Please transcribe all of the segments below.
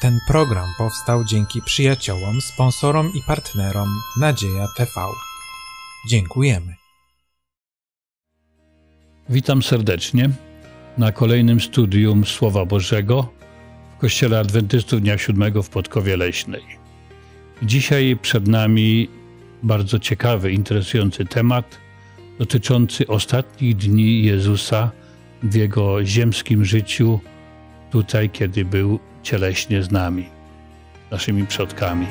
Ten program powstał dzięki przyjaciołom, sponsorom i partnerom Nadzieja TV. Dziękujemy. Witam serdecznie na kolejnym studium Słowa Bożego w Kościele Adwentystów Dnia Siódmego w Podkowie Leśnej. Dzisiaj przed nami bardzo ciekawy, interesujący temat dotyczący ostatnich dni Jezusa w jego ziemskim życiu, tutaj kiedy był cieleśnie z nami, naszymi przodkami.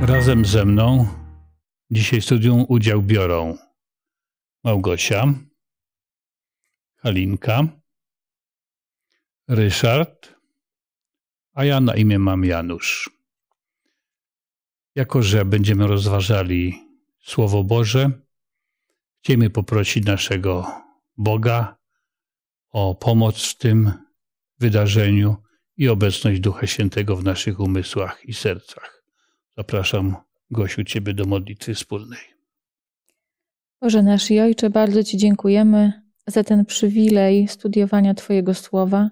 Razem ze mną dzisiaj studium udział biorą Małgosia, Halinka, Ryszard, a ja na imię mam Janusz. Jako, że będziemy rozważali Słowo Boże, chcemy poprosić naszego Boga o pomoc w tym wydarzeniu i obecność Ducha Świętego w naszych umysłach i sercach. Zapraszam, Gosiu, Ciebie do modlitwy wspólnej. Boże nasz i Ojcze, bardzo Ci dziękujemy za ten przywilej studiowania Twojego Słowa.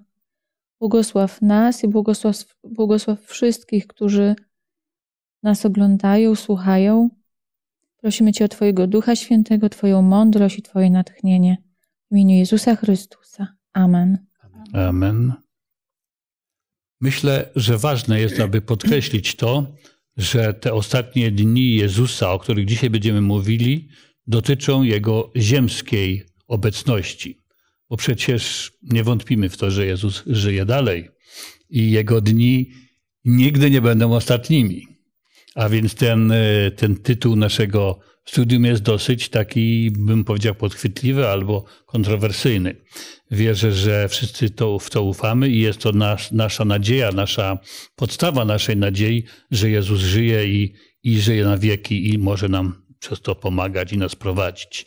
Błogosław nas i błogosław, błogosław wszystkich, którzy nas oglądają, słuchają. Prosimy Cię o Twojego Ducha Świętego, Twoją mądrość i Twoje natchnienie. W imieniu Jezusa Chrystusa. Amen. Amen. Myślę, że ważne jest, aby podkreślić to, że te ostatnie dni Jezusa, o których dzisiaj będziemy mówili, dotyczą Jego ziemskiej obecności. Bo przecież nie wątpimy w to, że Jezus żyje dalej i Jego dni nigdy nie będą ostatnimi. A więc ten, e, ten tytuł naszego studium jest dosyć taki, bym powiedział, podchwytliwy albo kontrowersyjny. Wierzę, że wszyscy to, w to ufamy i jest to nas, nasza nadzieja, nasza podstawa naszej nadziei, że Jezus żyje i, i żyje na wieki i może nam przez to pomagać i nas prowadzić.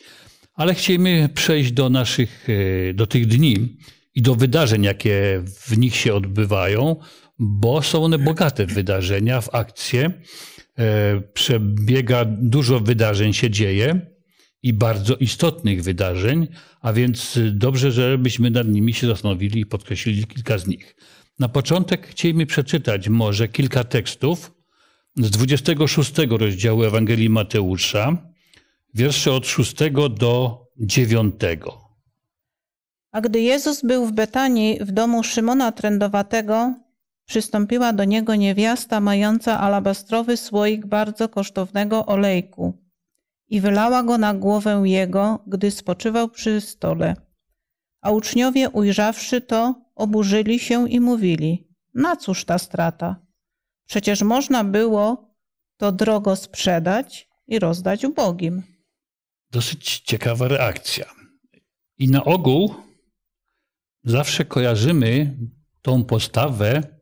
Ale chcielibyśmy przejść do naszych, e, do tych dni i do wydarzeń, jakie w nich się odbywają, bo są one bogate wydarzenia, w akcje E, przebiega dużo wydarzeń, się dzieje i bardzo istotnych wydarzeń, a więc y, dobrze, żebyśmy nad nimi się zastanowili i podkreślili kilka z nich. Na początek chcielibyśmy przeczytać może kilka tekstów z 26 rozdziału Ewangelii Mateusza, wiersze od 6 do 9. A gdy Jezus był w Betanii, w domu Szymona Trędowatego, przystąpiła do niego niewiasta mająca alabastrowy słoik bardzo kosztownego olejku i wylała go na głowę jego, gdy spoczywał przy stole. A uczniowie ujrzawszy to, oburzyli się i mówili: Na cóż ta strata? Przecież można było to drogo sprzedać i rozdać ubogim. Dosyć ciekawa reakcja. I na ogół zawsze kojarzymy tą postawę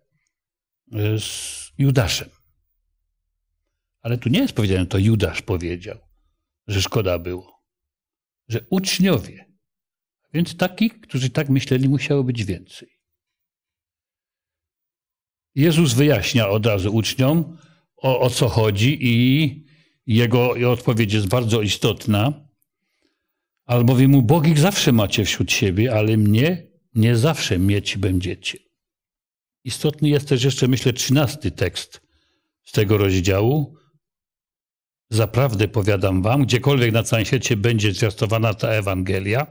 Y, z Judaszem. Ale tu nie jest powiedziane, to Judasz powiedział, że szkoda było, że uczniowie. Więc takich, którzy tak myśleli, musiało być więcej. Jezus wyjaśnia od razu uczniom, o, o co chodzi, i jego, jego odpowiedź jest bardzo istotna. Albowiem ubogich zawsze macie wśród siebie, ale mnie nie zawsze mieć będziecie. Istotny jest też jeszcze, myślę, trzynasty tekst z tego rozdziału. Zaprawdę powiadam wam, gdziekolwiek na całym świecie będzie zwiastowana ta Ewangelia,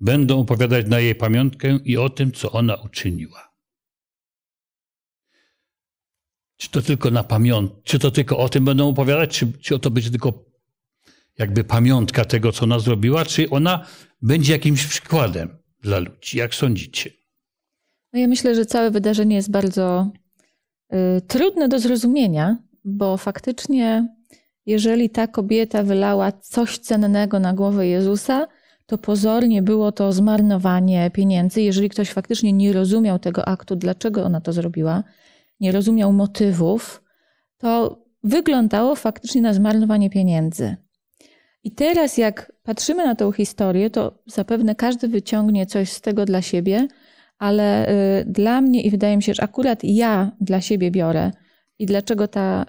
będą opowiadać na jej pamiątkę i o tym, co ona uczyniła. Czy to tylko na pamiątkę, czy to tylko o tym będą opowiadać, czy, czy to będzie tylko jakby pamiątka tego, co ona zrobiła, czy ona będzie jakimś przykładem dla ludzi, jak sądzicie? No ja myślę, że całe wydarzenie jest bardzo y, trudne do zrozumienia, bo faktycznie, jeżeli ta kobieta wylała coś cennego na głowę Jezusa, to pozornie było to zmarnowanie pieniędzy. Jeżeli ktoś faktycznie nie rozumiał tego aktu, dlaczego ona to zrobiła, nie rozumiał motywów, to wyglądało faktycznie na zmarnowanie pieniędzy. I teraz, jak patrzymy na tą historię, to zapewne każdy wyciągnie coś z tego dla siebie, ale y, dla mnie i wydaje mi się, że akurat ja dla siebie biorę i dlaczego ta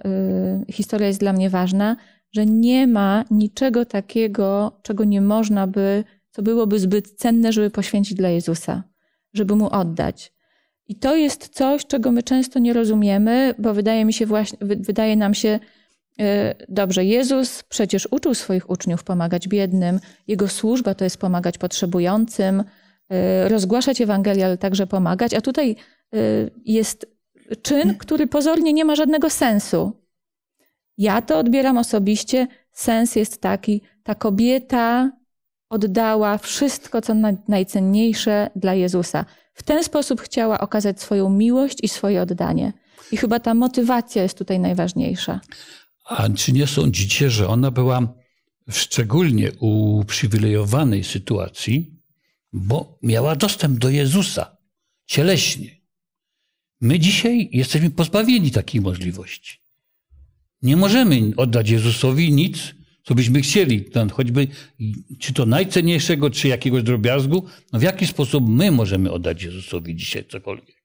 y, historia jest dla mnie ważna, że nie ma niczego takiego, czego nie można by, co byłoby zbyt cenne, żeby poświęcić dla Jezusa, żeby mu oddać. I to jest coś, czego my często nie rozumiemy, bo wydaje mi się właśnie, wydaje nam się, y, Dobrze, Jezus przecież uczył swoich uczniów pomagać biednym, jego służba to jest pomagać potrzebującym, E, rozgłaszać Ewangelię, ale także pomagać. A tutaj e, jest czyn, który pozornie nie ma żadnego sensu. Ja to odbieram osobiście. Sens jest taki, ta kobieta oddała wszystko, co najcenniejsze dla Jezusa. W ten sposób chciała okazać swoją miłość i swoje oddanie. I chyba ta motywacja jest tutaj najważniejsza. A czy nie sądzicie, że ona była w szczególnie uprzywilejowanej sytuacji, bo miała dostęp do Jezusa cieleśnie. My dzisiaj jesteśmy pozbawieni takiej możliwości. Nie możemy oddać Jezusowi nic, co byśmy chcieli, choćby czy to najcenniejszego, czy jakiegoś drobiazgu. No w jaki sposób my możemy oddać Jezusowi dzisiaj cokolwiek?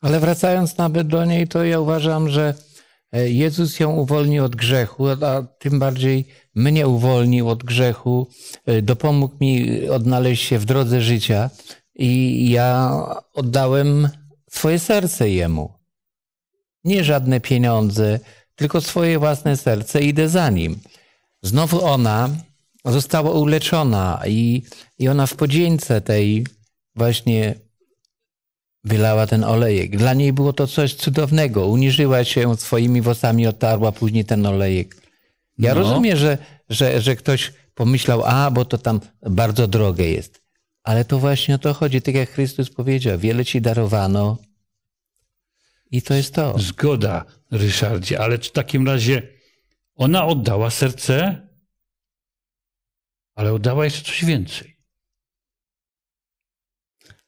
Ale wracając nawet do niej, to ja uważam, że e, Jezus ją uwolni od grzechu, a tym bardziej mnie uwolnił od grzechu, y, dopomógł mi odnaleźć się w drodze życia i ja oddałem swoje serce Jemu. Nie żadne pieniądze, tylko swoje własne serce, idę za Nim. Znowu ona została uleczona i, i ona w podzieńce tej właśnie wylała ten olejek. Dla niej było to coś cudownego. Uniżyła się swoimi włosami, otarła później ten olejek ja no. rozumiem, że, że, że ktoś pomyślał, a bo to tam bardzo drogie jest. Ale to właśnie o to chodzi. Tak jak Chrystus powiedział, wiele ci darowano i to jest to. Zgoda, Ryszardzie, ale w takim razie ona oddała serce, ale oddała jeszcze coś więcej.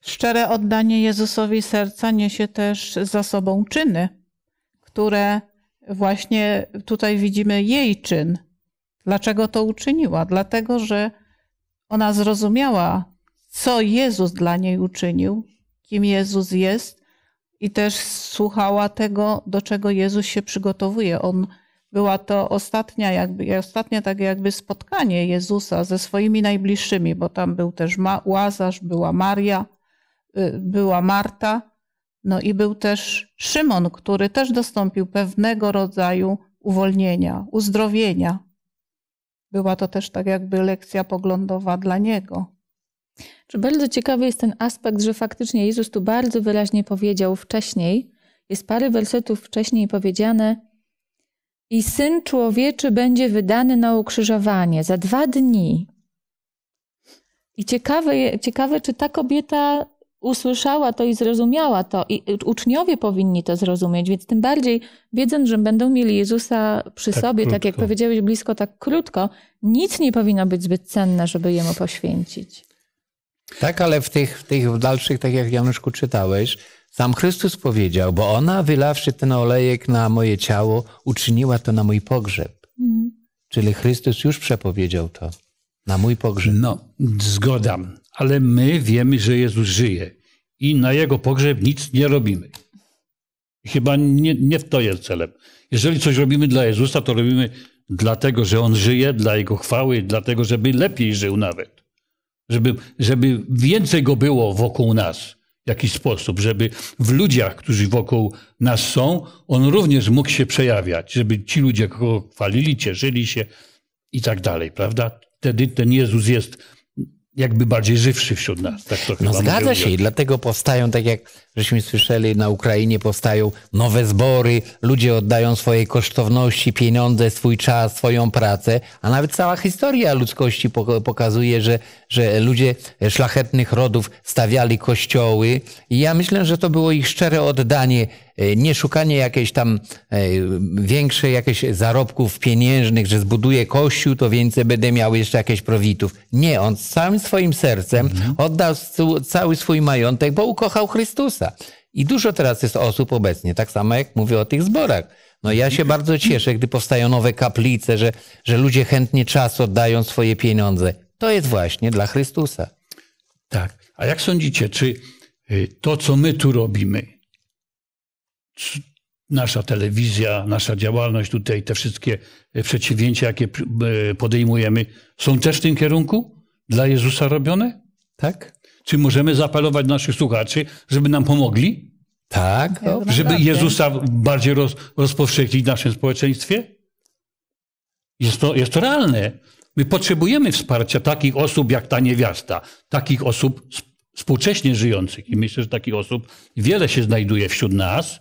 Szczere oddanie Jezusowi serca niesie też za sobą czyny, które właśnie tutaj widzimy jej czyn. Dlaczego to uczyniła? Dlatego, że ona zrozumiała, co Jezus dla niej uczynił, kim Jezus jest, i też słuchała tego, do czego Jezus się przygotowuje. On była to ostatnia, jakby, ostatnie takie jakby spotkanie Jezusa ze swoimi najbliższymi, bo tam był też Łazarz, była Maria, y, była Marta. No i był też Szymon, który też dostąpił pewnego rodzaju uwolnienia, uzdrowienia. Była to też tak jakby lekcja poglądowa dla niego. Czy bardzo ciekawy jest ten aspekt, że faktycznie Jezus tu bardzo wyraźnie powiedział wcześniej, jest parę wersetów wcześniej powiedziane, i syn człowieczy będzie wydany na ukrzyżowanie za dwa dni. I ciekawe, ciekawe czy ta kobieta usłyszała to i zrozumiała to, i uczniowie powinni to zrozumieć, więc tym bardziej, wiedząc, że będą mieli Jezusa przy tak sobie, krótko. tak jak powiedziałeś, blisko, tak krótko, nic nie powinno być zbyt cenne, żeby jemu poświęcić. Tak, ale w tych, w tych dalszych, tak jak Januszku czytałeś, sam Chrystus powiedział, bo ona wylawszy ten olejek na moje ciało, uczyniła to na mój pogrzeb. Mhm. Czyli Chrystus już przepowiedział to na mój pogrzeb. No, zgodam ale my wiemy, że Jezus żyje i na jego pogrzeb nic nie robimy. Chyba nie, nie to jest celem. Jeżeli coś robimy dla Jezusa, to robimy dlatego, że on żyje, dla jego chwały, dlatego, żeby lepiej żył nawet. Żeby, żeby więcej go było wokół nas w jakiś sposób, żeby w ludziach, którzy wokół nas są, on również mógł się przejawiać, żeby ci ludzie, go chwalili, cieszyli się i tak dalej, prawda? Wtedy ten Jezus jest jakby bardziej żywszy wśród nas. Tak to no zgadza się i dlatego powstają, tak jak żeśmy słyszeli, na Ukrainie powstają nowe zbory, ludzie oddają swoje kosztowności, pieniądze, swój czas, swoją pracę, a nawet cała historia ludzkości pokazuje, że, że ludzie szlachetnych rodów stawiali kościoły i ja myślę, że to było ich szczere oddanie E, nie szukanie jakiejś tam e, większej jakieś zarobków pieniężnych, że zbuduję kościół, to więcej będę miał jeszcze jakieś prowitów. Nie, on samym swoim sercem mhm. oddał cały swój majątek, bo ukochał Chrystusa. I dużo teraz jest osób obecnie, tak samo jak mówię o tych zborach. No ja się bardzo cieszę, gdy powstają nowe kaplice, że, że ludzie chętnie czas oddają swoje pieniądze. To jest właśnie dla Chrystusa. Tak. A jak sądzicie, czy y, to, co my tu robimy, nasza telewizja, nasza działalność tutaj, te wszystkie e, przedsięwzięcia, jakie e, podejmujemy, są też w tym kierunku dla Jezusa robione? Tak. Czy możemy zaapelować naszych słuchaczy, żeby nam pomogli? Tak. żeby Jezusa bardziej roz, rozpowszechnić w naszym społeczeństwie? Jest to, jest to realne. My potrzebujemy wsparcia takich osób jak ta niewiasta, takich osób współcześnie żyjących. I myślę, że takich osób wiele się znajduje wśród nas,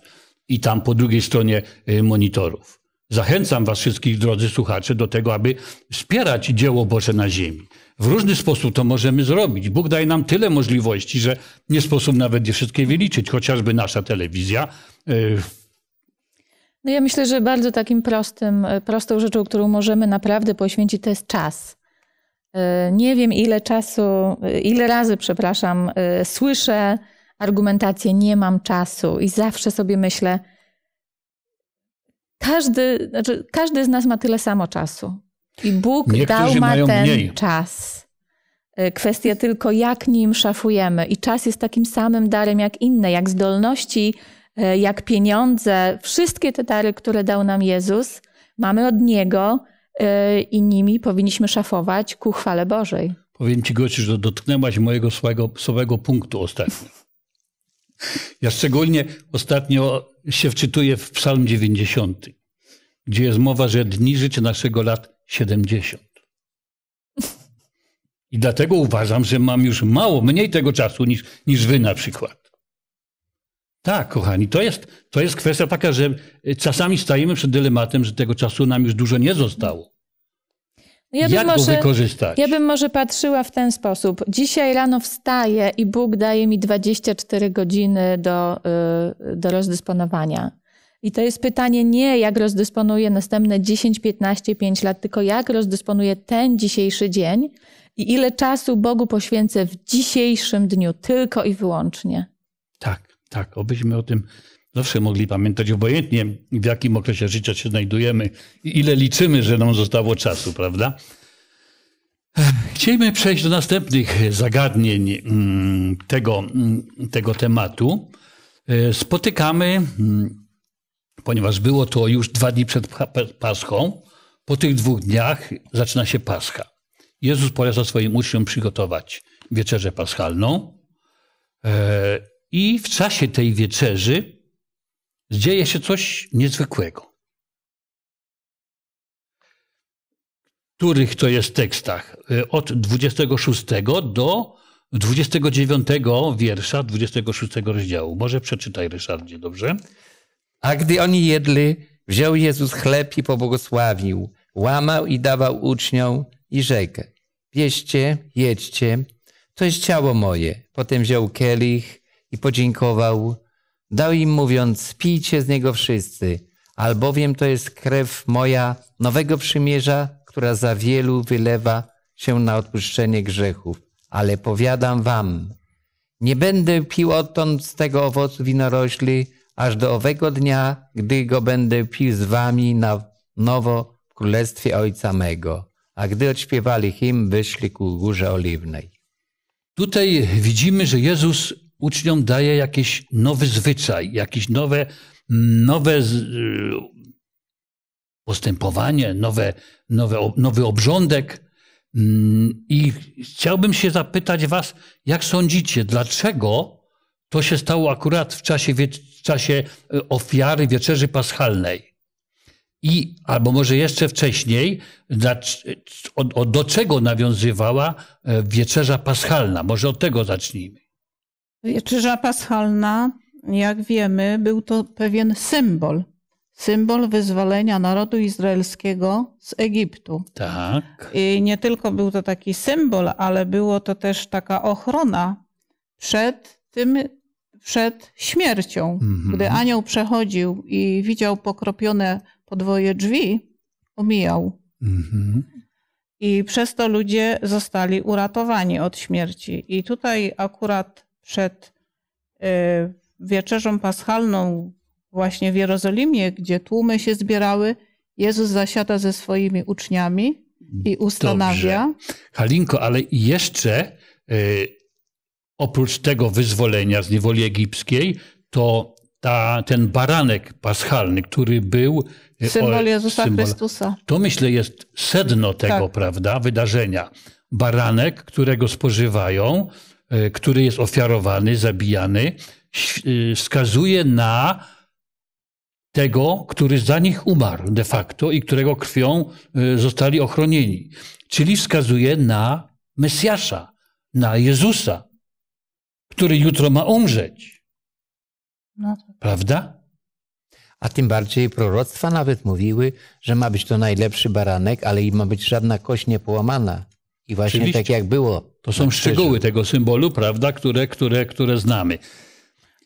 i tam po drugiej stronie y, monitorów. Zachęcam Was wszystkich, drodzy słuchacze, do tego, aby wspierać dzieło Boże na ziemi. W różny sposób to możemy zrobić. Bóg daje nam tyle możliwości, że nie sposób nawet je wszystkie wyliczyć, chociażby nasza telewizja. Y, no ja myślę, że bardzo takim prostym, y, prostą rzeczą, którą możemy naprawdę poświęcić, to jest czas. Nie wiem ile czasu, ile razy, przepraszam, słyszę, argumentację nie mam czasu i zawsze sobie myślę, każdy, znaczy każdy z nas ma tyle samo czasu. I Bóg Niektórzy dał ma ten mniej. czas. Y, kwestia tylko, jak nim szafujemy. I czas jest takim samym darem jak inne, jak zdolności, y, jak pieniądze. Wszystkie te dary, które dał nam Jezus, mamy od Niego y, i nimi powinniśmy szafować ku chwale Bożej. Powiem Ci, Gosiu, że dotknęłaś mojego słabego, punktu ostatnio. Ja szczególnie ostatnio się wczytuję w Psalm 90, gdzie jest mowa, że dni życia naszego lat 70. I dlatego uważam, że mam już mało, mniej tego czasu niż, niż wy na przykład. Tak, kochani, to jest, to jest kwestia taka, że czasami stajemy przed dylematem, że tego czasu nam już dużo nie zostało. No ja bym Jak może, go wykorzystać? Ja bym może patrzyła w ten sposób. Dzisiaj rano wstaję i Bóg daje mi 24 godziny do, y, do rozdysponowania. I to jest pytanie nie jak rozdysponuję następne 10, 15, 5 lat, tylko jak rozdysponuję ten dzisiejszy dzień i ile czasu Bogu poświęcę w dzisiejszym dniu, tylko i wyłącznie. Tak, tak, obyśmy o tym zawsze mogli pamiętać obojętnie, w jakim okresie życia się znajdujemy i ile liczymy, że nam zostało czasu, prawda? Chcielibyśmy przejść do następnych zagadnień mm, tego, mm, tego tematu. E, spotykamy, mm, ponieważ było to już dwa dni przed Paschą, po tych dwóch dniach zaczyna się Pascha. Jezus poleca swoim uczniom przygotować wieczerzę paschalną e, i w czasie tej wieczerzy dzieje się coś niezwykłego. których to jest tekstach? Y, od 26 do 29 wiersza 26 rozdziału. Może przeczytaj, Ryszardzie, dobrze? A gdy oni jedli, wziął Jezus chleb i pobłogosławił, łamał i dawał uczniom i rzekł: Bierzcie, jedźcie, to jest ciało moje. Potem wziął kielich i podziękował Dał im mówiąc, pijcie z niego wszyscy, albowiem to jest krew moja nowego przymierza, która za wielu wylewa się na odpuszczenie grzechów. Ale powiadam wam, nie będę pił odtąd z tego owocu winorośli, aż do owego dnia, gdy go będę pił z wami na nowo w królestwie Ojca mego. A gdy odśpiewali hymn, wyszli ku Górze Oliwnej. Tutaj widzimy, że Jezus uczniom daje jakiś nowy zwyczaj, jakieś nowe, nowe y, postępowanie, nowe, nowe, nowy obrządek. Mm, I chciałbym się zapytać Was, jak sądzicie, dlaczego to się stało akurat w czasie, w czasie y, ofiary wieczerzy paschalnej? I albo może jeszcze wcześniej, y, do czego nawiązywała wieczerza paschalna? Może od tego zacznijmy. Wieczerza Paschalna, jak wiemy, był to pewien symbol. Symbol wyzwolenia narodu izraelskiego z Egiptu. Tak. I nie tylko był to taki symbol, ale było to też taka ochrona przed tym, przed śmiercią. Mhm. Gdy anioł przechodził i widział pokropione podwoje drzwi, omijał. Mhm. I przez to ludzie zostali uratowani od śmierci. I tutaj akurat przed y, wieczerzą paschalną właśnie w Jerozolimie, gdzie tłumy się zbierały, Jezus zasiada ze swoimi uczniami i ustanawia. Dobrze. Halinko, ale jeszcze y, oprócz tego wyzwolenia z niewoli egipskiej, to ta, ten baranek paschalny, który był. Y, symbol Jezusa symbol, Chrystusa. To myślę jest sedno tak. tego, tak. prawda, wydarzenia. Baranek, którego spożywają, E, który jest ofiarowany, zabijany, e, wskazuje na tego, który za nich umarł de facto i którego krwią e, zostali ochronieni. Czyli wskazuje na Mesjasza, na Jezusa, który jutro ma umrzeć. No tak. Prawda? A tym bardziej proroctwa nawet mówiły, że ma być to najlepszy baranek, ale i ma być żadna kość niepołamana. I właśnie Oczywiście. tak jak było to są no, szczegóły tego symbolu, prawda, które, które, które znamy.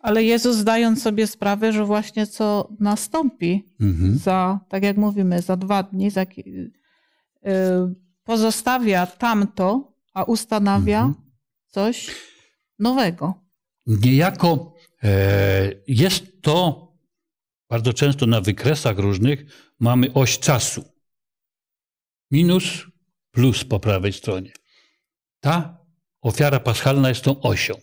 Ale Jezus zdając sobie sprawę, że właśnie co nastąpi mhm. za, tak jak mówimy, za dwa dni, za, yy, pozostawia tamto, a ustanawia mhm. coś nowego. Niejako e, jest to, bardzo często na wykresach różnych mamy oś czasu. Minus, plus po prawej stronie. Ta ofiara paschalna jest tą osią.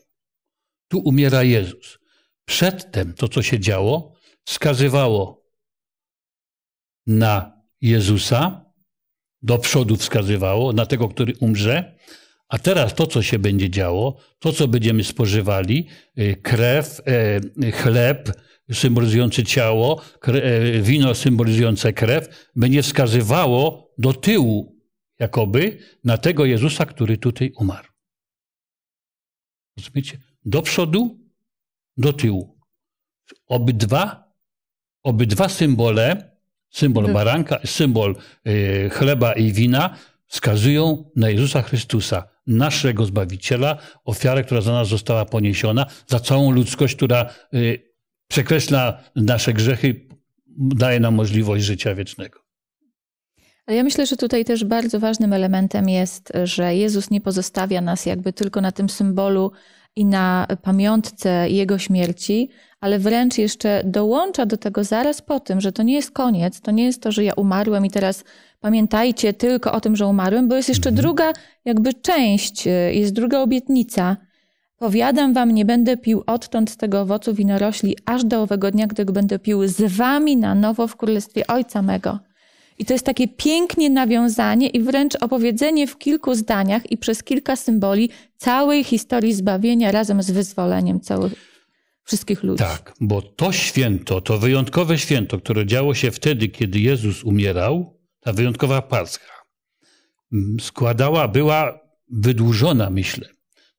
Tu umiera Jezus. Przedtem to, co się działo, wskazywało na Jezusa, do przodu wskazywało, na tego, który umrze, a teraz to, co się będzie działo, to, co będziemy spożywali, y, krew, y, chleb symbolizujący ciało, y, wino symbolizujące krew, będzie wskazywało do tyłu jakoby na tego Jezusa, który tutaj umarł. Rozumiecie? Do przodu, do tyłu. Obydwa, obydwa symbole, symbol mhm. baranka, symbol y, chleba i wina, wskazują na Jezusa Chrystusa, naszego Zbawiciela, ofiarę, która za nas została poniesiona, za całą ludzkość, która y, przekreśla nasze grzechy, daje nam możliwość życia wiecznego. Ja myślę, że tutaj też bardzo ważnym elementem jest, że Jezus nie pozostawia nas jakby tylko na tym symbolu i na pamiątce Jego śmierci, ale wręcz jeszcze dołącza do tego zaraz po tym, że to nie jest koniec, to nie jest to, że ja umarłem i teraz pamiętajcie tylko o tym, że umarłem, bo jest jeszcze mhm. druga jakby część, y, jest druga obietnica. Powiadam wam, nie będę pił odtąd z tego owocu winorośli, aż do owego dnia, gdy będę pił z wami na nowo w królestwie Ojca mego. I to jest takie pięknie nawiązanie i wręcz opowiedzenie w kilku zdaniach i przez kilka symboli całej historii zbawienia razem z wyzwoleniem całych wszystkich ludzi. Tak, bo to święto, to wyjątkowe święto, które działo się wtedy, kiedy Jezus umierał, ta wyjątkowa Pascha, mm, składała, była wydłużona, myślę.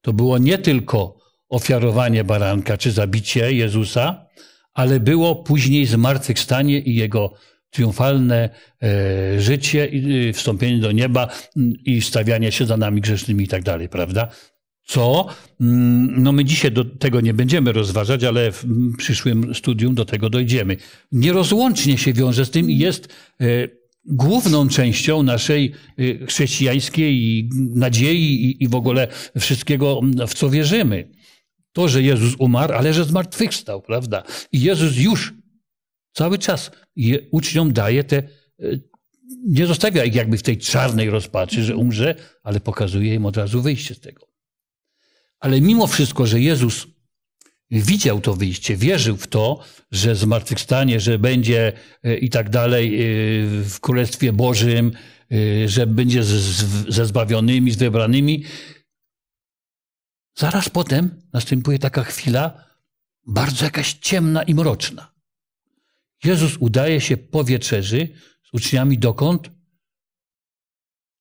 To było nie tylko ofiarowanie baranka czy zabicie Jezusa, ale było później zmartwychwstanie i jego triumfalne e, życie, y, wstąpienie do nieba mm, i stawianie się za nami grzesznymi i tak dalej, prawda? Co? Mm, no my dzisiaj do tego nie będziemy rozważać, ale w mm, przyszłym studium do tego dojdziemy. Nierozłącznie się wiąże z tym i jest e, główną częścią naszej y, chrześcijańskiej nadziei i w ogóle wszystkiego, w co wierzymy. To, że Jezus umarł, ale że zmartwychwstał, prawda? I Jezus już Cały czas je, uczniom daje te, e, nie zostawia ich jakby w tej czarnej rozpaczy, że umrze, ale pokazuje im od razu wyjście z tego. Ale mimo wszystko, że Jezus widział to wyjście, wierzył w to, że zmartwychwstanie, że będzie e, i tak dalej e, w Królestwie Bożym, że będzie ze zbawionymi, z wybranymi. Zaraz potem następuje taka chwila bardzo jakaś ciemna i mroczna. Jezus udaje się po wieczerzy z uczniami dokąd?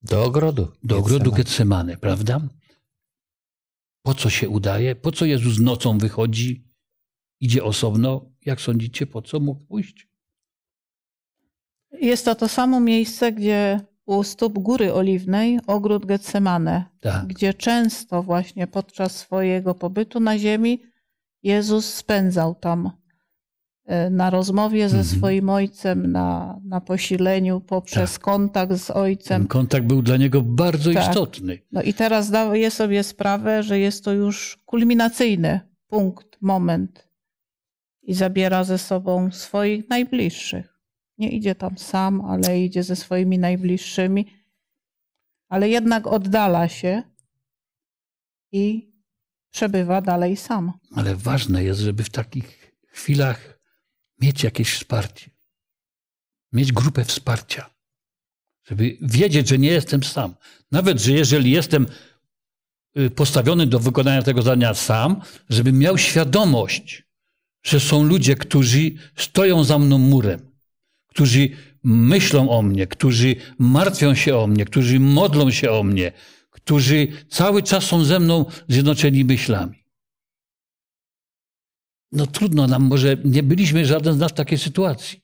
Do ogrodu. Do ogrodu Getsemane, prawda? Po co się udaje? Po co Jezus nocą wychodzi? Idzie osobno? Jak sądzicie, po co mógł pójść? Jest to to samo miejsce, gdzie u stóp Góry Oliwnej ogród Getsemane, tak. gdzie często właśnie podczas swojego pobytu na ziemi Jezus spędzał tam E, na rozmowie ze mhm. swoim ojcem, na, na posileniu, poprzez tak. kontakt z ojcem. Ten kontakt był dla niego bardzo tak. istotny. No i teraz daje sobie sprawę, że jest to już kulminacyjny punkt, moment. I zabiera ze sobą swoich najbliższych. Nie idzie tam sam, ale idzie ze swoimi najbliższymi. Ale jednak oddala się i przebywa dalej sam. Ale ważne jest, żeby w takich chwilach mieć jakieś wsparcie, mieć grupę wsparcia, żeby wiedzieć, że nie jestem sam. Nawet, że jeżeli jestem y, postawiony do wykonania tego zadania sam, żebym miał świadomość, że są ludzie, którzy stoją za mną murem, którzy myślą o mnie, którzy martwią się o mnie, którzy modlą się o mnie, którzy cały czas są ze mną zjednoczeni myślami no trudno nam, może nie byliśmy żaden z nas w takiej sytuacji.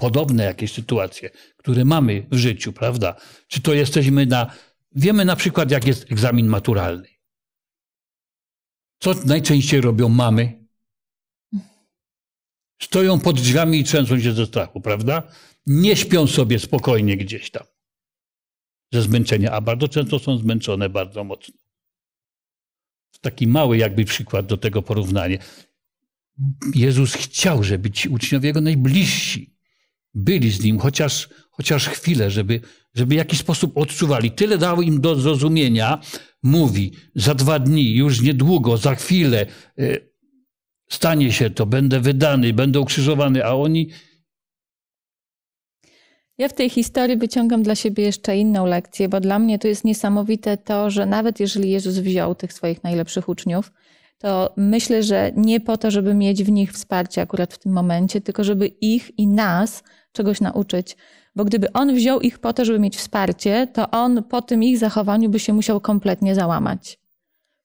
Podobne jakieś sytuacje, które mamy w życiu, prawda? Czy to jesteśmy na. Wiemy na przykład, jak jest egzamin maturalny. Co najczęściej robią mamy? Stoją pod drzwiami i trzęsą się ze strachu, prawda? Nie śpią sobie spokojnie gdzieś tam ze zmęczenia, a bardzo często są zmęczone bardzo mocno taki mały jakby przykład do tego porównania. Jezus chciał, żeby ci uczniowie Jego najbliżsi byli z Nim chociaż, chociaż chwilę, żeby, żeby w jakiś sposób odczuwali. Tyle dał im do zrozumienia. Mówi, za dwa dni, już niedługo, za chwilę y, stanie się to, będę wydany, będę ukrzyżowany, a oni ja w tej historii wyciągam dla siebie jeszcze inną lekcję, bo dla mnie to jest niesamowite to, że nawet jeżeli Jezus wziął tych swoich najlepszych uczniów, to myślę, że nie po to, żeby mieć w nich wsparcie akurat w tym momencie, tylko żeby ich i nas czegoś nauczyć. Bo gdyby on wziął ich po to, żeby mieć wsparcie, to on po tym ich zachowaniu by się musiał kompletnie załamać.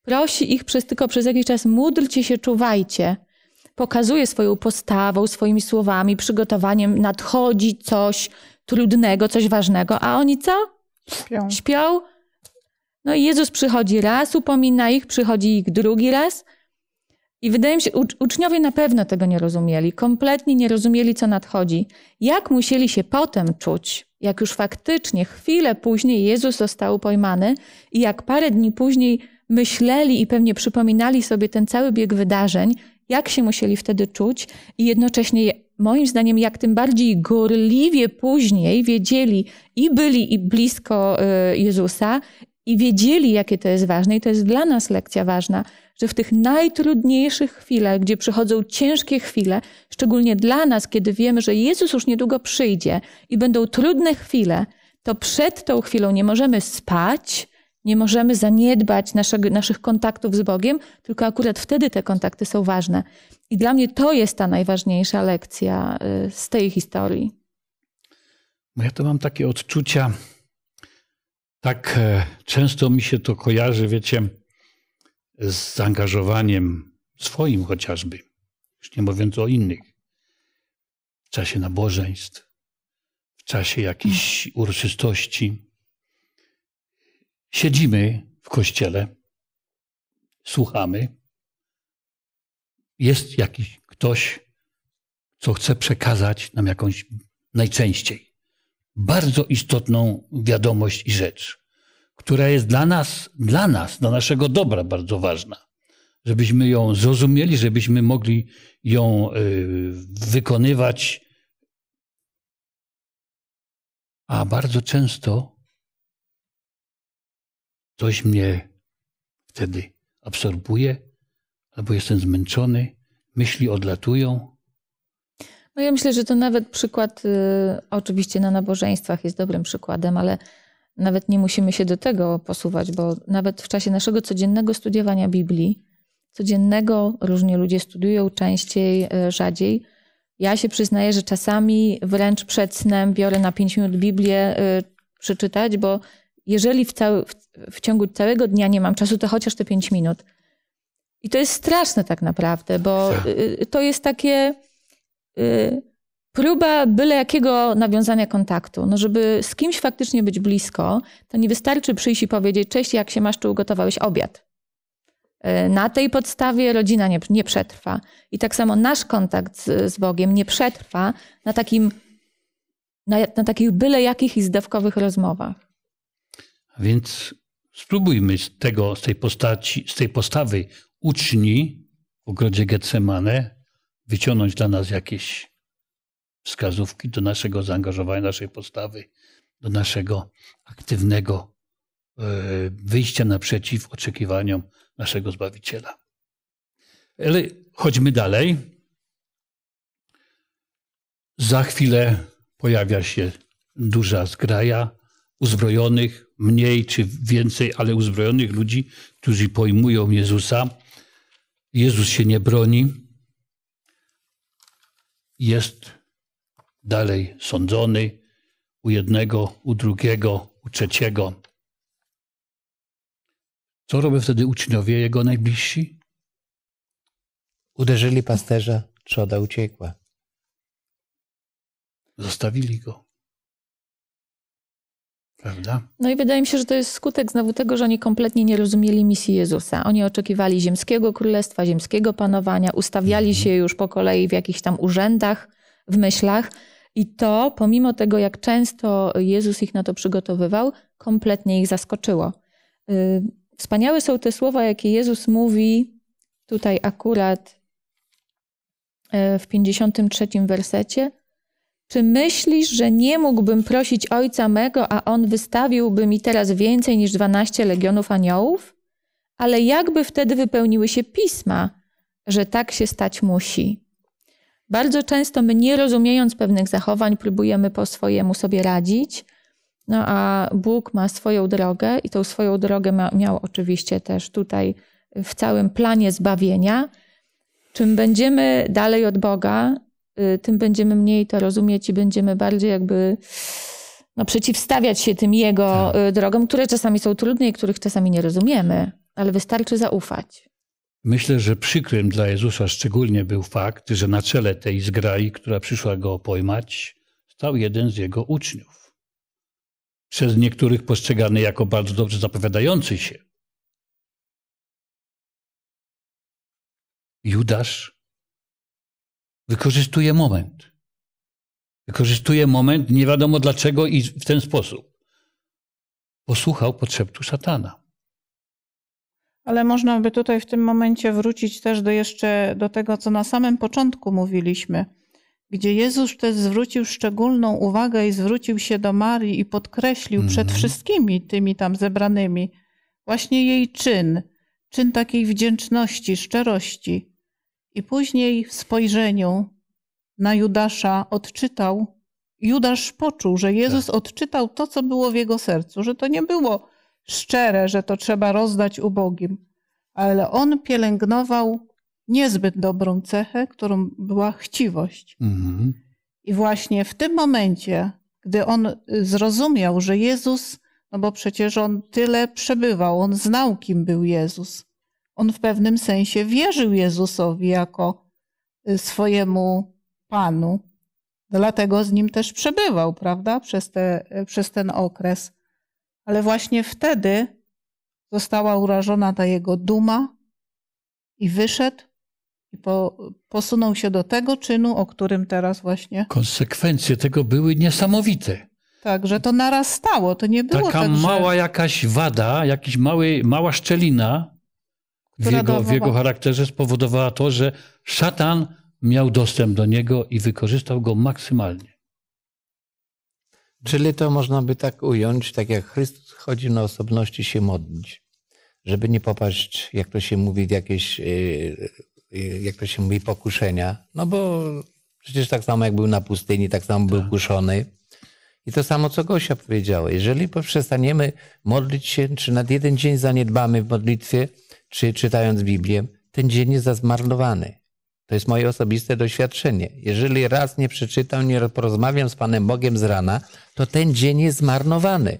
Prosi ich przez, tylko przez jakiś czas, módlcie się, czuwajcie pokazuje swoją postawą, swoimi słowami, przygotowaniem, nadchodzi coś, trudnego, coś ważnego, a oni co? Śpią. Śpią. No i Jezus przychodzi raz, upomina ich, przychodzi ich drugi raz. I wydaje mi się, uczniowie na pewno tego nie rozumieli, kompletnie nie rozumieli, co nadchodzi. Jak musieli się potem czuć, jak już faktycznie chwilę później Jezus został pojmany i jak parę dni później myśleli i pewnie przypominali sobie ten cały bieg wydarzeń, jak się musieli wtedy czuć i jednocześnie moim zdaniem, jak tym bardziej gorliwie później wiedzieli i byli i blisko y, Jezusa, i wiedzieli, jakie to jest ważne, i to jest dla nas lekcja ważna, że w tych najtrudniejszych chwilach, gdzie przychodzą ciężkie chwile, szczególnie dla nas, kiedy wiemy, że Jezus już niedługo przyjdzie i będą trudne chwile, to przed tą chwilą nie możemy spać, nie możemy zaniedbać naszego, naszych kontaktów z Bogiem, tylko akurat wtedy te kontakty są ważne. I dla mnie to jest ta najważniejsza lekcja y, z tej historii. Ja to mam takie odczucia, tak e, często mi się to kojarzy, wiecie, z zaangażowaniem swoim chociażby, już nie mówiąc o innych, w czasie nabożeństw, w czasie jakichś uroczystości. Siedzimy w kościele, słuchamy, jest jakiś ktoś, co chce przekazać nam jakąś najczęściej bardzo istotną wiadomość i rzecz, która jest dla nas, dla nas, dla naszego dobra bardzo ważna. Żebyśmy ją zrozumieli, żebyśmy mogli ją y, wykonywać. A bardzo często coś mnie wtedy absorbuje, albo jestem zmęczony, myśli odlatują. No ja myślę, że to nawet przykład, y, oczywiście na nabożeństwach jest dobrym przykładem, ale nawet nie musimy się do tego posuwać, bo nawet w czasie naszego codziennego studiowania Biblii, codziennego, różnie ludzie studiują częściej, y, rzadziej. Ja się przyznaję, że czasami wręcz przed snem biorę na 5 minut Biblię y, przeczytać, bo jeżeli w, w, w ciągu całego dnia nie mam czasu, to chociaż te 5 minut. I to jest straszne tak naprawdę, bo tak. Y, y, to jest takie y, próba byle jakiego nawiązania kontaktu. No, żeby z kimś faktycznie być blisko, to nie wystarczy przyjść i powiedzieć, cześć, jak się masz, czy ugotowałeś obiad. Na tej podstawie rodzina nie, nie przetrwa. I tak samo nasz kontakt z, z Bogiem nie przetrwa na, takim, na, na takich byle jakich i zdawkowych rozmowach. Więc spróbujmy z tego, z tej postaci, z tej postawy uczni w ogrodzie Getsemane wyciągnąć dla nas jakieś wskazówki do naszego zaangażowania, naszej postawy, do naszego aktywnego e, wyjścia naprzeciw oczekiwaniom naszego Zbawiciela. Ale chodźmy dalej. Za chwilę pojawia się duża zgraja uzbrojonych, mniej czy więcej, ale uzbrojonych ludzi, którzy pojmują Jezusa Jezus się nie broni, jest dalej sądzony u jednego, u drugiego, u trzeciego. Co robią wtedy uczniowie jego najbliżsi? Uderzyli pasterza, trzoda uciekła. Zostawili go. Prawda? No i wydaje mi się, że to jest skutek znowu tego, że oni kompletnie nie rozumieli misji Jezusa. Oni oczekiwali ziemskiego królestwa, ziemskiego panowania, ustawiali mhm. się już po kolei w jakichś tam urzędach, w myślach. I to, pomimo tego, jak często Jezus ich na to przygotowywał, kompletnie ich zaskoczyło. Y, wspaniałe są te słowa, jakie Jezus mówi tutaj akurat y, w 53 wersecie. Czy myślisz, że nie mógłbym prosić ojca mego, a on wystawiłby mi teraz więcej niż dwanaście legionów aniołów? Ale jakby wtedy wypełniły się pisma, że tak się stać musi? Bardzo często my, nie rozumiejąc pewnych zachowań, próbujemy po swojemu sobie radzić, no a Bóg ma swoją drogę i tą swoją drogę ma, miał oczywiście też tutaj w całym planie zbawienia. Czym będziemy dalej od Boga, Y, tym będziemy mniej to rozumieć i będziemy bardziej jakby no, przeciwstawiać się tym jego tak. Y, drogom, które czasami są trudne i których czasami nie rozumiemy, ale wystarczy zaufać. Myślę, że przykrym dla Jezusa szczególnie był fakt, że na czele tej zgrai, która przyszła go pojmać, stał jeden z jego uczniów. Przez niektórych postrzegany jako bardzo dobrze zapowiadający się. Judasz Wykorzystuje moment. Wykorzystuje moment, nie wiadomo dlaczego i w ten sposób. Posłuchał podszeptu szatana. Ale można by tutaj w tym momencie wrócić też do jeszcze do tego, co na samym początku mówiliśmy, gdzie Jezus też zwrócił szczególną uwagę i zwrócił się do Marii i podkreślił przed mhm. wszystkimi tymi tam zebranymi właśnie jej czyn, czyn takiej wdzięczności, szczerości. I później w spojrzeniu na Judasza odczytał, Judasz poczuł, że Jezus tak. odczytał to, co było w jego sercu, że to nie było szczere, że to trzeba rozdać ubogim, ale on pielęgnował niezbyt dobrą cechę, którą była chciwość. Mhm. I właśnie w tym momencie, gdy on y, zrozumiał, że Jezus, no bo przecież on tyle przebywał, on znał, kim był Jezus, on w pewnym sensie wierzył Jezusowi jako y, swojemu Panu. Dlatego z nim też przebywał, prawda, przez, te, y, przez ten okres. Ale właśnie wtedy została urażona ta jego duma i wyszedł i po, posunął się do tego czynu, o którym teraz właśnie. Konsekwencje tego były niesamowite. Tak, że to narastało, to nie było Taka tak, mała że... jakaś wada, jakaś mały, mała szczelina w jego, w jego charakterze spowodowała to, że szatan miał dostęp do niego i wykorzystał go maksymalnie. Czyli to można by tak ująć, tak jak Chrystus chodzi na osobności się modlić, żeby nie popaść, jak to się mówi, w jakieś, y, y, jak to się mówi, pokuszenia. No bo przecież tak samo jak był na pustyni, tak samo tak. był kuszony. I to samo, co Gosia powiedziała. Jeżeli przestaniemy modlić się, czy nad jeden dzień zaniedbamy w modlitwie, czy czytając Biblię, ten dzień jest zmarnowany. To jest moje osobiste doświadczenie. Jeżeli raz nie przeczytam, nie porozmawiam z Panem Bogiem z rana, to ten dzień jest zmarnowany.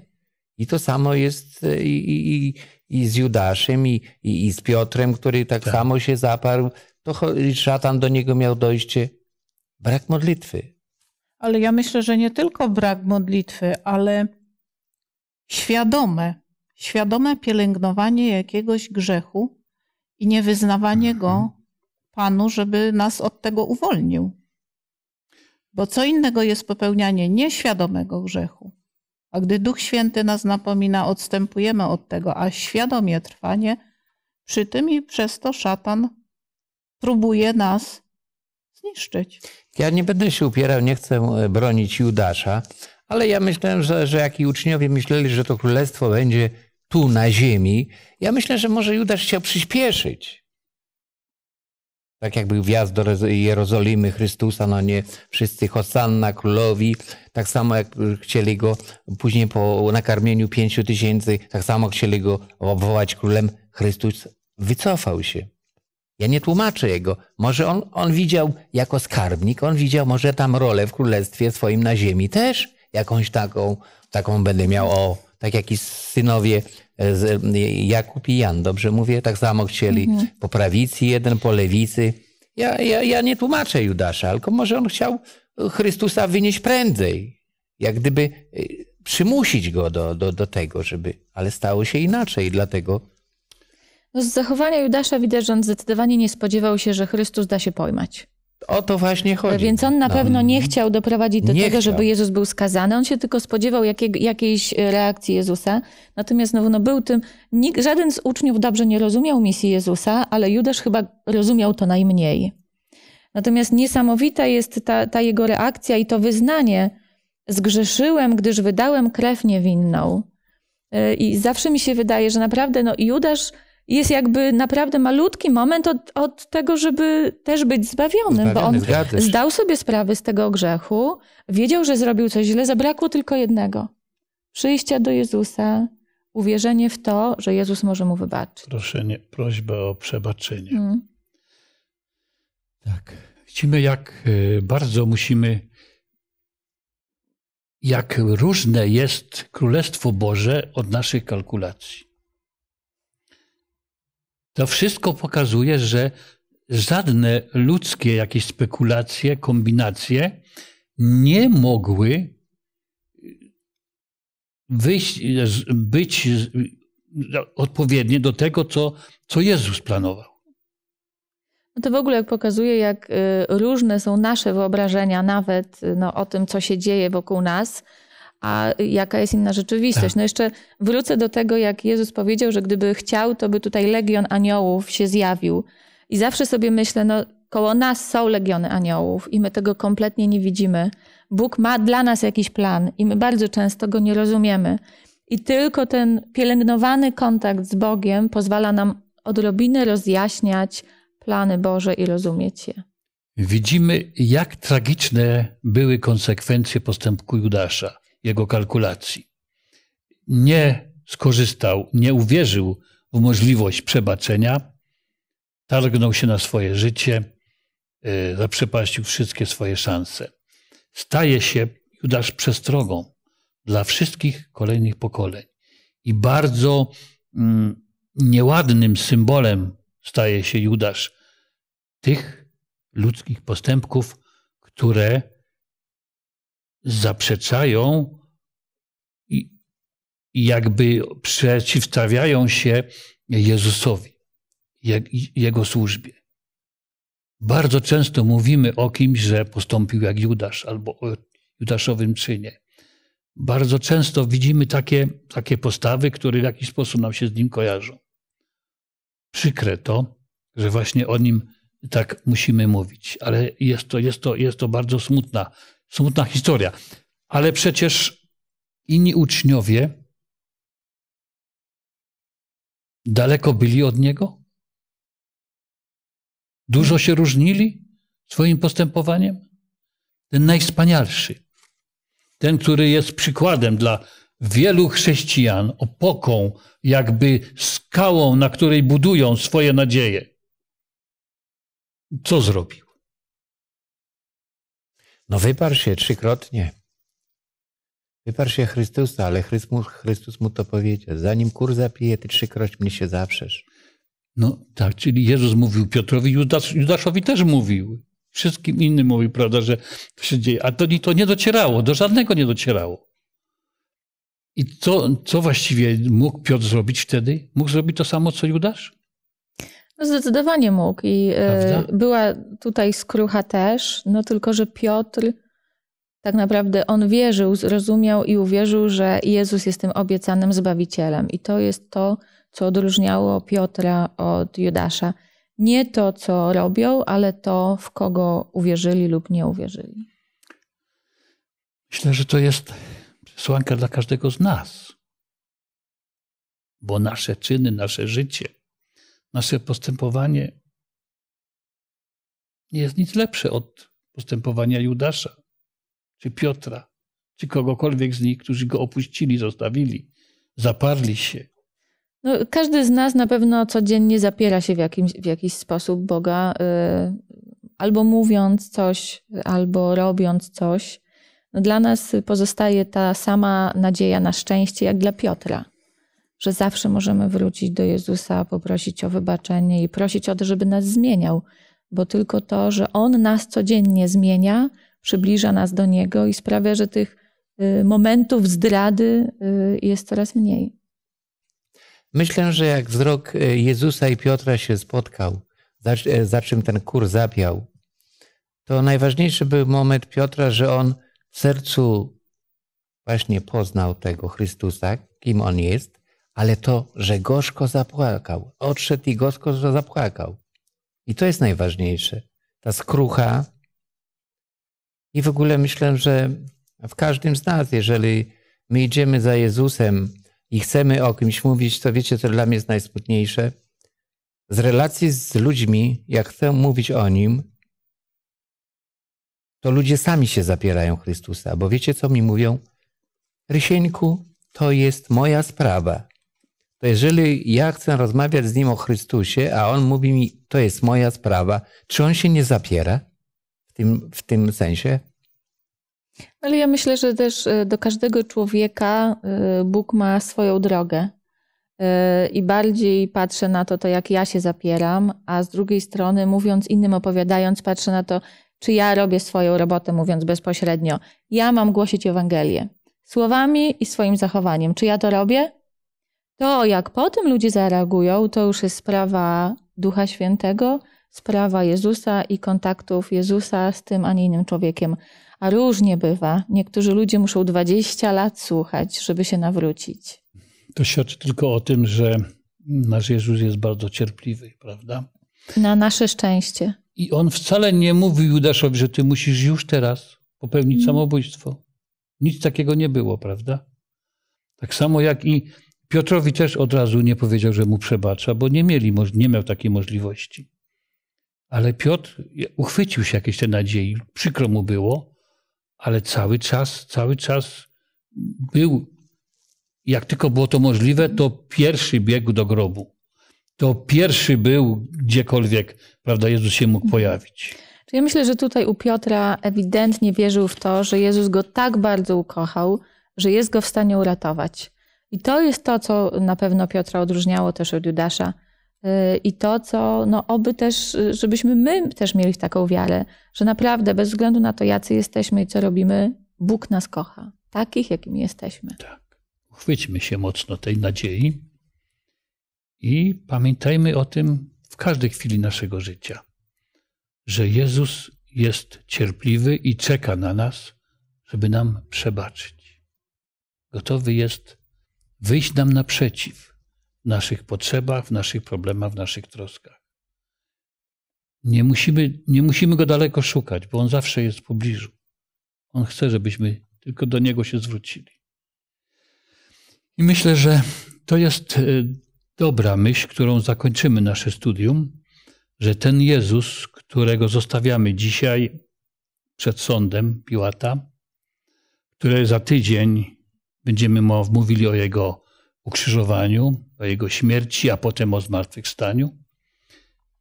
I to samo jest e, i, i, i z Judaszem, i, i, z Piotrem, który tak, tak, samo się zaparł. To szatan do niego miał dojście. Brak modlitwy. Ale ja myślę, że nie tylko brak modlitwy, ale świadome świadome pielęgnowanie jakiegoś grzechu i niewyznawanie go mhm. Panu, żeby nas od tego uwolnił. Bo co innego jest popełnianie nieświadomego grzechu. A gdy Duch Święty nas napomina, odstępujemy od tego, a świadomie trwanie przy tym i przez to szatan próbuje nas zniszczyć. Ja nie będę się upierał, nie chcę e, bronić Judasza, ale ja myślałem, że, że jak i uczniowie myśleli, że to królestwo będzie tu na ziemi, ja myślę, że może Judasz chciał przyspieszyć. Tak jakby wjazd do Jerozolimy Chrystusa, no nie wszyscy Hosanna królowi, tak samo jak chcieli go później po nakarmieniu pięciu tysięcy, tak samo chcieli go obwołać królem, Chrystus wycofał się. Ja nie tłumaczę jego. Może on, on widział jako skarbnik, on widział może tam rolę w królestwie swoim na ziemi też jakąś taką, taką będę miał o tak jak i synowie e, e, Jakub i Jan, dobrze mówię, tak samo chcieli mhm. po prawicy jeden, po lewicy. Ja, ja, ja nie tłumaczę Judasza, tylko może on chciał Chrystusa wynieść prędzej. Jak gdyby e, przymusić go do, do, do tego, żeby. Ale stało się inaczej, dlatego. No z zachowania Judasza widać, że on zdecydowanie nie spodziewał się, że Chrystus da się pojmać. O to właśnie chodzi. E, więc on na no. pewno nie chciał doprowadzić do nie tego, chciał. żeby Jezus był skazany. On się tylko spodziewał jakiej, jakiejś e, reakcji Jezusa. Natomiast znowu, no był tym, nikt, żaden z uczniów dobrze nie rozumiał misji Jezusa, ale Judasz chyba rozumiał to najmniej. Natomiast niesamowita jest ta, ta jego reakcja i to wyznanie. Zgrzeszyłem, gdyż wydałem krew niewinną. E, I zawsze mi się wydaje, że naprawdę no, Judasz jest jakby naprawdę malutki moment od, od tego, żeby też być zbawionym, Zbawiony, bo on zgadzasz. zdał sobie sprawę z tego grzechu, wiedział, że zrobił coś źle, zabrakło tylko jednego. Przyjścia do Jezusa, uwierzenie w to, że Jezus może mu wybaczyć. Proszenie, prośba o przebaczenie. Mm. Tak. Widzimy, jak y, bardzo musimy, jak różne jest Królestwo Boże od naszych kalkulacji. To wszystko pokazuje, że żadne ludzkie jakieś spekulacje, kombinacje nie mogły wyjść, być odpowiednie do tego, co, co Jezus planował. No to w ogóle pokazuje, jak y, różne są nasze wyobrażenia nawet y, no, o tym, co się dzieje wokół nas a jaka jest inna rzeczywistość. Tak. No jeszcze wrócę do tego, jak Jezus powiedział, że gdyby chciał, to by tutaj legion aniołów się zjawił. I zawsze sobie myślę, no koło nas są legiony aniołów i my tego kompletnie nie widzimy. Bóg ma dla nas jakiś plan i my bardzo często go nie rozumiemy. I tylko ten pielęgnowany kontakt z Bogiem pozwala nam odrobinę rozjaśniać plany Boże i rozumieć je. Widzimy, jak tragiczne były konsekwencje postępku Judasza jego kalkulacji. Nie skorzystał, nie uwierzył w możliwość przebaczenia, targnął się na swoje życie, y, zaprzepaścił wszystkie swoje szanse. Staje się Judasz przestrogą dla wszystkich kolejnych pokoleń i bardzo mm, nieładnym symbolem staje się Judasz tych ludzkich postępków, które zaprzeczają i jakby przeciwstawiają się Jezusowi, Jego służbie. Bardzo często mówimy o kimś, że postąpił jak Judasz albo o Judaszowym czynie. Bardzo często widzimy takie, takie postawy, które w jakiś sposób nam się z nim kojarzą. Przykre to, że właśnie o nim tak musimy mówić, ale jest to, jest to, jest to bardzo smutna Smutna historia. Ale przecież inni uczniowie daleko byli od niego? Dużo się różnili swoim postępowaniem? Ten najwspanialszy, ten, który jest przykładem dla wielu chrześcijan, opoką, jakby skałą, na której budują swoje nadzieje. Co zrobił? No wyparł się trzykrotnie. Wyparł się Chrystusa, ale Chrystus, Chrystus mu to powiedział. Zanim kur zapije, ty trzykroć mnie się zawsze. No tak, czyli Jezus mówił Piotrowi, Judasz, Judaszowi też mówił. Wszystkim innym mówił, prawda, że to się dzieje. A do to nie docierało, do żadnego nie docierało. I co, co właściwie mógł Piotr zrobić wtedy? Mógł zrobić to samo, co Judasz? No zdecydowanie mógł i e, Prawda? była tutaj skrucha też, no tylko, że Piotr tak naprawdę on wierzył, zrozumiał i uwierzył, że Jezus jest tym obiecanym Zbawicielem. I to jest to, co odróżniało Piotra od Judasza. Nie to, co robią, ale to, w kogo uwierzyli lub nie uwierzyli. Myślę, że to jest przesłanka dla każdego z nas, bo nasze czyny, nasze życie – Nasze postępowanie nie jest nic lepsze od postępowania Judasza, czy Piotra, czy kogokolwiek z nich, którzy go opuścili, zostawili, zaparli się. No, każdy z nas na pewno codziennie zapiera się w, jakimś, w jakiś sposób Boga, y, albo mówiąc coś, albo robiąc coś. No, dla nas pozostaje ta sama nadzieja na szczęście, jak dla Piotra że zawsze możemy wrócić do Jezusa, poprosić o wybaczenie i prosić o to, żeby nas zmieniał, bo tylko to, że On nas codziennie zmienia, przybliża nas do Niego i sprawia, że tych y, momentów zdrady y, jest coraz mniej. Myślę, że jak wzrok y, Jezusa i Piotra się spotkał, za, za czym ten kur zapiał, to najważniejszy był moment Piotra, że on w sercu właśnie poznał tego Chrystusa, kim on jest, ale to, że gorzko zapłakał, odszedł i gorzko zapłakał. I to jest najważniejsze. Ta skrucha. I w ogóle myślę, że w każdym z nas, jeżeli my idziemy za Jezusem i chcemy o kimś mówić, to wiecie, co dla mnie jest najsmutniejsze. Z relacji z ludźmi, jak chcę mówić o nim, to ludzie sami się zapierają Chrystusa, bo wiecie, co mi mówią? Rysieńku, to jest moja sprawa to jeżeli ja chcę rozmawiać z nim o Chrystusie, a on mówi mi, to jest moja sprawa, czy on się nie zapiera w tym, w tym sensie? Ale ja myślę, że też e, do każdego człowieka e, Bóg ma swoją drogę. E, I bardziej patrzę na to, to jak ja się zapieram, a z drugiej strony, mówiąc innym, opowiadając, patrzę na to, czy ja robię swoją robotę, mówiąc bezpośrednio. Ja mam głosić Ewangelię słowami i swoim zachowaniem. Czy ja to robię? To, jak po tym ludzie zareagują, to już jest sprawa Ducha Świętego, sprawa Jezusa i kontaktów Jezusa z tym, a nie innym człowiekiem. A różnie bywa. Niektórzy ludzie muszą 20 lat słuchać, żeby się nawrócić. To świadczy tylko o tym, że nasz Jezus jest bardzo cierpliwy, prawda? Na nasze szczęście. I on wcale nie mówił Judaszowi, że ty musisz już teraz popełnić mhm. samobójstwo. Nic takiego nie było, prawda? Tak samo jak i Piotrowi też od razu nie powiedział, że mu przebacza, bo nie, mieli, nie miał takiej możliwości. Ale Piotr uchwycił się jakiejś tej nadziei. Przykro mu było, ale cały czas, cały czas był, jak tylko było to możliwe, to pierwszy biegł do grobu. To pierwszy był gdziekolwiek, prawda, Jezus się mógł pojawić. Ja myślę, że tutaj u Piotra ewidentnie wierzył w to, że Jezus go tak bardzo ukochał, że jest go w stanie uratować i to jest to, co na pewno Piotra odróżniało też od Judasza. Y, I to, co no, oby też, żebyśmy my też mieli taką wiarę, że naprawdę bez względu na to, jacy jesteśmy i co robimy, Bóg nas kocha, takich, jakimi jesteśmy. Tak. Uchwyćmy się mocno tej nadziei i pamiętajmy o tym w każdej chwili naszego życia, że Jezus jest cierpliwy i czeka na nas, żeby nam przebaczyć. Gotowy jest wyjść nam naprzeciw w naszych potrzebach, w naszych problemach, w naszych troskach. Nie musimy, nie musimy go daleko szukać, bo on zawsze jest w pobliżu. On chce, żebyśmy tylko do niego się zwrócili. I myślę, że to jest e, dobra myśl, którą zakończymy nasze studium, że ten Jezus, którego zostawiamy dzisiaj przed sądem Piłata, który za tydzień Będziemy mówili o Jego ukrzyżowaniu, o Jego śmierci, a potem o zmartwychwstaniu.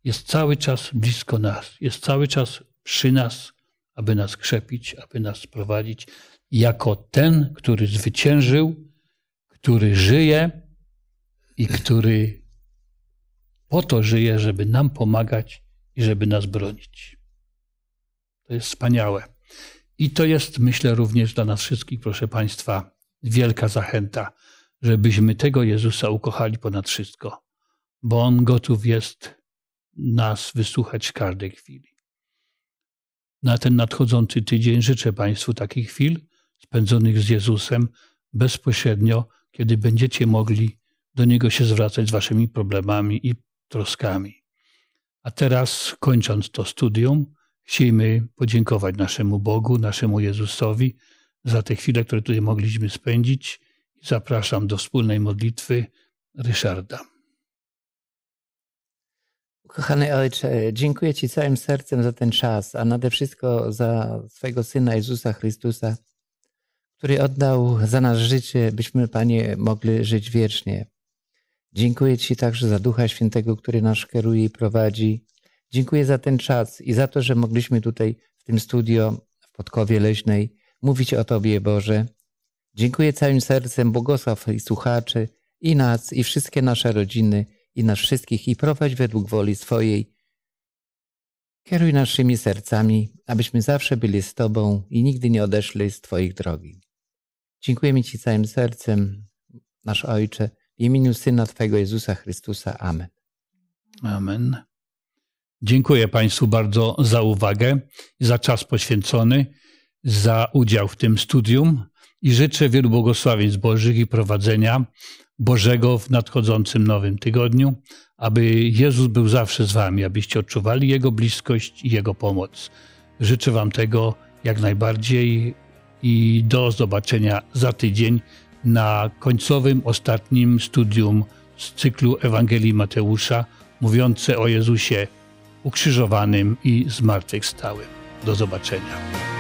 Jest cały czas blisko nas, jest cały czas przy nas, aby nas krzepić, aby nas prowadzić, jako ten, który zwyciężył, który żyje i który po to żyje, żeby nam pomagać i żeby nas bronić. To jest wspaniałe. I to jest, myślę, również dla nas wszystkich, proszę Państwa, wielka zachęta, żebyśmy tego Jezusa ukochali ponad wszystko, bo On gotów jest nas wysłuchać w każdej chwili. Na ten nadchodzący tydzień życzę Państwu takich chwil spędzonych z Jezusem bezpośrednio, kiedy będziecie mogli do Niego się zwracać z Waszymi problemami i troskami. A teraz, kończąc to studium, chcielibyśmy podziękować naszemu Bogu, naszemu Jezusowi za te chwile, które tutaj mogliśmy spędzić. Zapraszam do wspólnej modlitwy Ryszarda. Kochany Ojcze, dziękuję Ci całym sercem za ten czas, a nade wszystko za swojego Syna Jezusa Chrystusa, który oddał za nas życie, byśmy, Panie, mogli żyć wiecznie. Dziękuję Ci także za Ducha Świętego, który nas kieruje i prowadzi. Dziękuję za ten czas i za to, że mogliśmy tutaj w tym studio w Podkowie Leśnej mówić o Tobie, Boże. Dziękuję całym sercem, błogosław i słuchaczy, i nas, i wszystkie nasze rodziny, i nas wszystkich, i prowadź według woli swojej. Kieruj naszymi sercami, abyśmy zawsze byli z Tobą i nigdy nie odeszli z Twoich drogi. Dziękujemy Ci całym sercem, nasz Ojcze, w imieniu Syna Twojego Jezusa Chrystusa. Amen. Amen. Dziękuję Państwu bardzo za uwagę, za czas poświęcony za udział w tym studium i życzę wielu błogosławieństw Bożych i prowadzenia Bożego w nadchodzącym nowym tygodniu, aby Jezus był zawsze z Wami, abyście odczuwali Jego bliskość i Jego pomoc. Życzę Wam tego jak najbardziej i do zobaczenia za tydzień na końcowym, ostatnim studium z cyklu Ewangelii Mateusza, mówiące o Jezusie ukrzyżowanym i zmartwychwstałym. Do zobaczenia.